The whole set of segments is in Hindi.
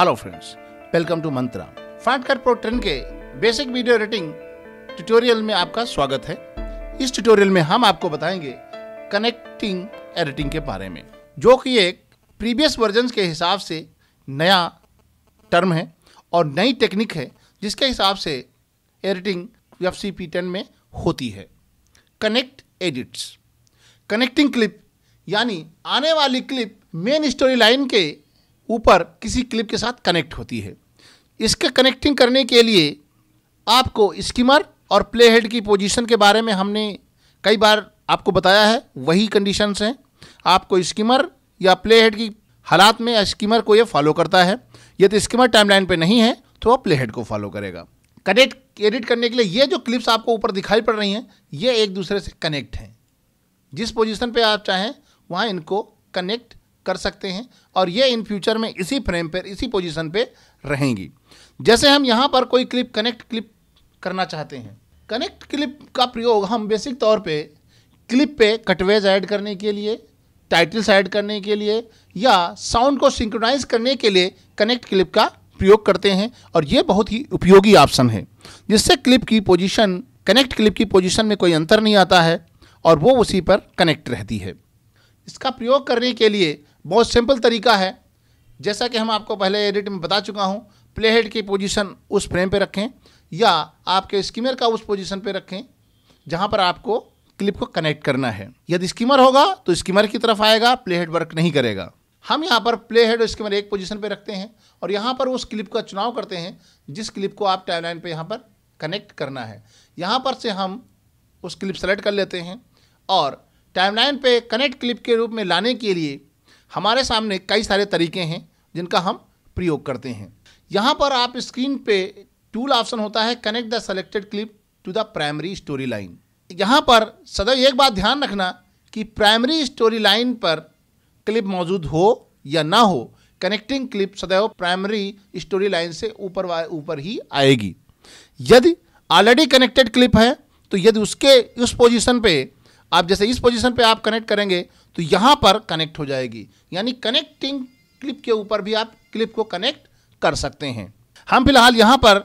हेलो फ्रेंड्स वेलकम टू मंत्रा फाइव प्रो टेन के बेसिक वीडियो रेटिंग ट्यूटोरियल में आपका स्वागत है इस ट्यूटोरियल में हम आपको बताएंगे कनेक्टिंग एडिटिंग के बारे में जो कि एक प्रीवियस वर्जन के हिसाब से नया टर्म है और नई टेक्निक है जिसके हिसाब से editing F C P ten में होती है कनेक्ट एडिट्स कनेक्टिंग क्लिप यानी आने वाली क्लिप मेन स्टोरी लाइन के ऊपर किसी क्लिप के साथ कनेक्ट होती है इसके कनेक्टिंग करने के लिए आपको स्कीमर और प्लेहेड की पोजीशन के बारे में हमने कई बार आपको बताया है वही कंडीशंस हैं आपको स्कीमर या प्लेहेड की हालात में स्कीमर को ये फॉलो करता है यदि स्कीमर टाइमलाइन पे नहीं है तो वह प्लेहेड को फॉलो करेगा कनेक्ट एडिट करने के लिए ये जो क्लिप्स आपको ऊपर दिखाई पड़ रही हैं ये एक दूसरे से कनेक्ट हैं जिस पोजीशन पे आप चाहें वहाँ इनको कनेक्ट कर सकते हैं और ये इन फ्यूचर में इसी फ्रेम पर इसी पोजीशन पे रहेंगी जैसे हम यहाँ पर कोई क्लिप कनेक्ट क्लिप करना चाहते हैं कनेक्ट क्लिप का प्रयोग हम बेसिक तौर पे क्लिप पे कटवेज ऐड करने के लिए टाइटल्स ऐड करने के लिए या साउंड को सिंक्रोनाइज करने के लिए कनेक्ट क्लिप का प्रयोग करते हैं और ये बहुत ही उपयोगी ऑप्शन है जिससे क्लिप की पोजीशन कनेक्ट क्लिप की पोजीशन में कोई अंतर नहीं आता है और वो उसी पर कनेक्ट रहती है इसका प्रयोग करने के लिए बहुत सिंपल तरीका है जैसा कि हम आपको पहले एडिट में बता चुका हूँ प्ले हेड की पोजीशन उस फ्रेम पे रखें या आपके स्कीमर का उस पोजीशन पे रखें जहाँ पर आपको क्लिप को कनेक्ट करना है यदि स्कीमर होगा तो स्कीमर की तरफ आएगा प्ले हेड वर्क नहीं करेगा हम यहाँ पर प्ले हेड और स्कीमर एक पोजीशन पे रखते हैं और यहाँ पर उस क्लिप का चुनाव करते हैं जिस क्लिप को आप टाइमलाइन पे यहाँ पर कनेक्ट करना है यहाँ पर से हम उस क्लिप सेलेक्ट कर लेते हैं और टाइमलाइन पे कनेक्ट क्लिप के रूप में लाने के लिए हमारे सामने कई सारे तरीके हैं जिनका हम प्रयोग करते हैं यहाँ पर आप स्क्रीन पे टूल ऑप्शन होता है connect the selected clip to the primary storyline यहाँ पर सदैव एक बात ध्यान रखना कि प्राइमरी स्टोरी लाइन पर क्लिप मौजूद हो या ना हो कनेक्टिंग क्लिप सदैव प्राइमरी स्टोरी लाइन से ऊपर ऊपर ही आएगी यदि ऑलरेडी कनेक्टेड क्लिप है तो यदि उसके उस पोजीशन पे आप जैसे इस पोजीशन पे आप कनेक्ट करेंगे तो यहाँ पर कनेक्ट हो जाएगी यानी कनेक्टिंग क्लिप के ऊपर भी आप क्लिप को कनेक्ट कर सकते हैं हम फिलहाल यहाँ पर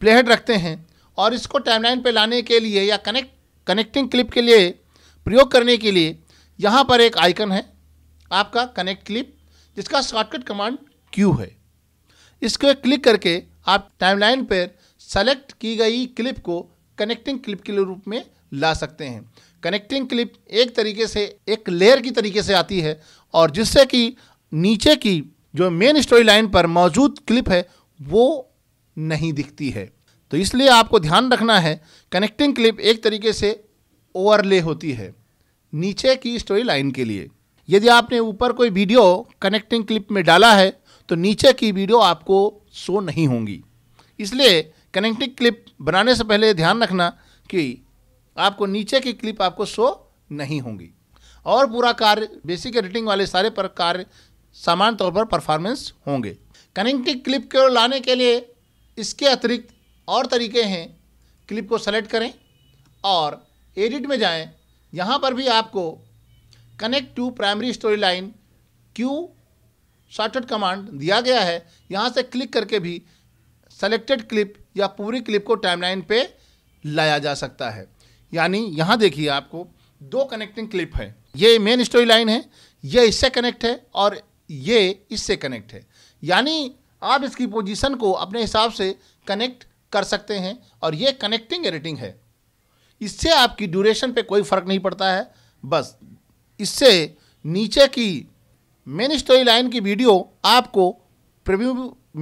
प्लेहेड रखते हैं और इसको टाइमलाइन पे लाने के लिए या कनेक्ट कनेक्टिंग क्लिप के लिए प्रयोग करने के लिए यहाँ पर एक आइकन है आपका कनेक्ट क्लिप जिसका शॉर्टकट कमांड क्यू है इसको क्लिक करके आप टाइमलाइन पर सेलेक्ट की गई क्लिप को कनेक्टिंग क्लिप के रूप में ला सकते हैं कनेक्टिंग क्लिप एक तरीके से एक लेयर की तरीके से आती है और जिससे कि नीचे की जो मेन स्टोरी लाइन पर मौजूद क्लिप है वो नहीं दिखती है तो इसलिए आपको ध्यान रखना है कनेक्टिंग क्लिप एक तरीके से ओवरले होती है नीचे की स्टोरी लाइन के लिए यदि आपने ऊपर कोई वीडियो कनेक्टिंग क्लिप में डाला है तो नीचे की वीडियो आपको शो नहीं होंगी इसलिए कनेक्टिंग क्लिप बनाने से पहले ध्यान रखना कि आपको नीचे की क्लिप आपको शो नहीं होंगी और पूरा कार्य बेसिक एडिटिंग वाले सारे पर कार्य सामान्य तौर पर परफॉर्मेंस होंगे कनेक्टिंग क्लिप को लाने के लिए इसके अतिरिक्त और तरीके हैं क्लिप को सेलेक्ट करें और एडिट में जाएं यहाँ पर भी आपको connect to primary storyline Q shortcut command दिया गया है यहाँ से क्लिक करके भी सेलेक्टेड क्लिप या पूरी क्लिप को टाइमलाइन पे लाया जा सकता है यानी यहाँ देखिए आपको दो कनेक्टिंग क्लिप है ये मेन स्टोरी लाइन है ये इससे कनेक्ट है और ये इससे कनेक्ट है यानी आप इसकी पोजीशन को अपने हिसाब से कनेक्ट कर सकते हैं और ये कनेक्टिंग एडिटिंग है इससे आपकी ड्यूरेशन पे कोई फ़र्क नहीं पड़ता है बस इससे नीचे की मेन स्टोरी लाइन की वीडियो आपको प्रीव्यू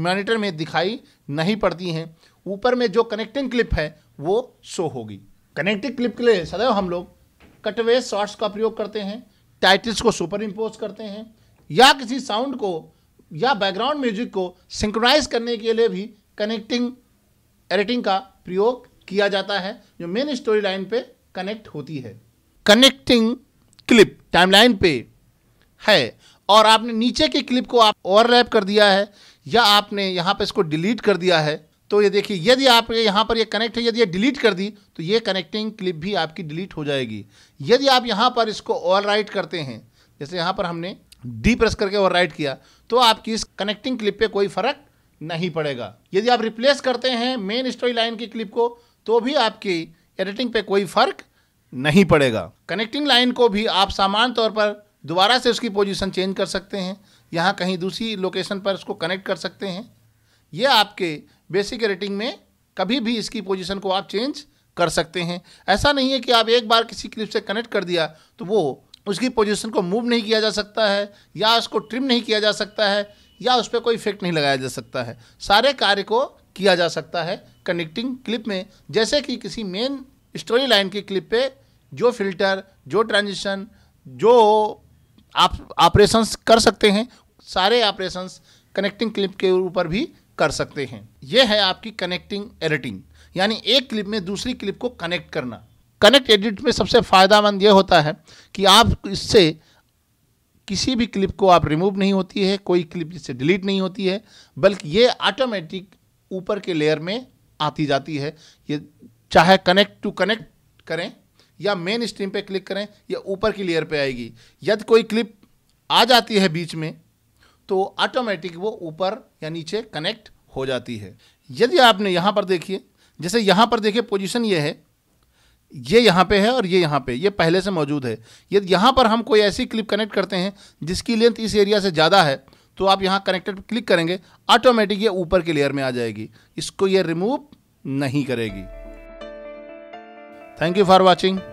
मॉनिटर में दिखाई नहीं पड़ती हैं ऊपर में जो कनेक्टिंग क्लिप है वो शो होगी कनेक्टिव क्लिप के लिए सदैव हम लोग कटवे शॉर्ट्स का प्रयोग करते हैं टाइटल्स को सुपर इम्पोज करते हैं या किसी साउंड को या बैकग्राउंड म्यूजिक को सिंक्रोनाइज करने के लिए भी कनेक्टिंग एडिटिंग का प्रयोग किया जाता है जो मेन स्टोरी लाइन पे कनेक्ट होती है कनेक्टिंग क्लिप टाइमलाइन पे है और आपने नीचे के क्लिप को आप ओवरलैप कर दिया है या आपने यहाँ पे इसको डिलीट कर दिया है तो ये देखिए यदि आप यहाँ पर ये कनेक्ट है यदि ये डिलीट कर दी तो ये कनेक्टिंग क्लिप भी आपकी डिलीट हो जाएगी यदि आप यहाँ पर इसको ऑल राइट करते हैं जैसे यहाँ पर हमने डी प्रेस करके ऑल राइट किया तो आपकी इस कनेक्टिंग क्लिप पे कोई फर्क नहीं पड़ेगा यदि आप रिप्लेस करते हैं मेन स्टोरी लाइन की क्लिप को तो भी आपकी एडिटिंग पे कोई फर्क नहीं पड़ेगा कनेक्टिंग लाइन को भी आप सामान्य तौर पर दोबारा से उसकी पोजिशन चेंज कर सकते हैं यहाँ कहीं दूसरी लोकेशन पर उसको कनेक्ट कर सकते हैं ये आपके बेसिक रेटिंग में कभी भी इसकी पोजीशन को आप चेंज कर सकते हैं ऐसा नहीं है कि आप एक बार किसी क्लिप से कनेक्ट कर दिया तो वो उसकी पोजीशन को मूव नहीं किया जा सकता है या उसको ट्रिम नहीं किया जा सकता है या उस पर कोई इफेक्ट नहीं लगाया जा सकता है सारे कार्य को किया जा सकता है कनेक्टिंग क्लिप में जैसे कि किसी मेन स्टोरी लाइन की क्लिप पे जो फिल्टर जो ट्रांजिशन जो आप ऑपरेशंस कर सकते हैं सारे ऑपरेशंस कनेक्टिंग क्लिप के ऊपर भी कर सकते हैं यह है आपकी कनेक्टिंग एडिटिंग यानी एक क्लिप में दूसरी क्लिप को कनेक्ट करना कनेक्ट एडिट में सबसे फ़ायदामंद यह होता है कि आप इससे किसी भी क्लिप को आप रिमूव नहीं होती है कोई क्लिप इससे डिलीट नहीं होती है बल्कि ये ऑटोमेटिक ऊपर के लेयर में आती जाती है ये चाहे कनेक्ट टू कनेक्ट करें या मेन स्ट्रीम पे क्लिक करें या ऊपर की लेयर पे आएगी यदि कोई क्लिप आ जाती है बीच में तो ऑटोमेटिक वो ऊपर या नीचे कनेक्ट हो जाती है यदि आपने यहाँ पर देखिए जैसे यहाँ पर देखिए पोजीशन ये है ये यहाँ पे है और ये यहाँ पे ये पहले से मौजूद है यदि यहाँ पर हम कोई ऐसी क्लिप कनेक्ट करते हैं जिसकी लेंथ इस एरिया से ज़्यादा है तो आप यहाँ कनेक्टेड क्लिक करेंगे ऑटोमेटिक ये ऊपर के लेयर में आ जाएगी इसको ये रिमूव नहीं करेगी थैंक यू फॉर वॉचिंग